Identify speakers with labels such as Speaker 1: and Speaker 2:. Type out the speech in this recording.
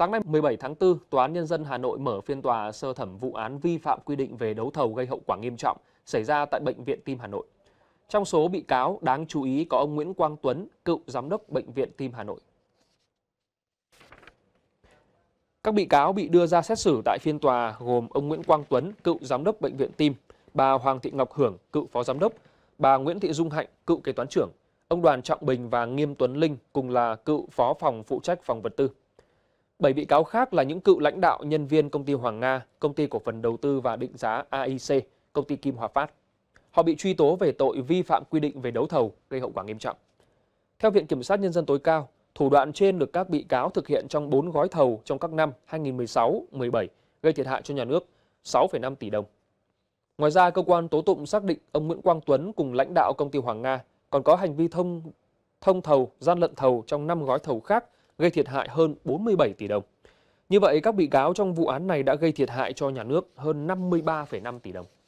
Speaker 1: Sáng nay 17 tháng 4, Tòa án Nhân dân Hà Nội mở phiên tòa sơ thẩm vụ án vi phạm quy định về đấu thầu gây hậu quả nghiêm trọng xảy ra tại Bệnh viện Tim Hà Nội. Trong số bị cáo đáng chú ý có ông Nguyễn Quang Tuấn, cựu giám đốc Bệnh viện Tim Hà Nội. Các bị cáo bị đưa ra xét xử tại phiên tòa gồm ông Nguyễn Quang Tuấn, cựu giám đốc Bệnh viện Tim, bà Hoàng Thị Ngọc Hưởng, cựu phó giám đốc, bà Nguyễn Thị Dung Hạnh, cựu kế toán trưởng, ông Đoàn Trọng Bình và Nghiêm Tuấn Linh cùng là cựu phó phòng phụ trách phòng vật tư. 7 bị cáo khác là những cựu lãnh đạo nhân viên công ty Hoàng Nga, công ty cổ phần đầu tư và định giá AIC, công ty Kim Hòa Phát. Họ bị truy tố về tội vi phạm quy định về đấu thầu gây hậu quả nghiêm trọng. Theo Viện Kiểm sát Nhân dân tối cao, thủ đoạn trên được các bị cáo thực hiện trong 4 gói thầu trong các năm 2016, 17 gây thiệt hại cho nhà nước 6,5 tỷ đồng. Ngoài ra, cơ quan tố tụng xác định ông Nguyễn Quang Tuấn cùng lãnh đạo công ty Hoàng Nga còn có hành vi thông thông thầu, gian lận thầu trong 5 gói thầu khác gây thiệt hại hơn 47 tỷ đồng. Như vậy, các bị cáo trong vụ án này đã gây thiệt hại cho nhà nước hơn 53,5 tỷ đồng.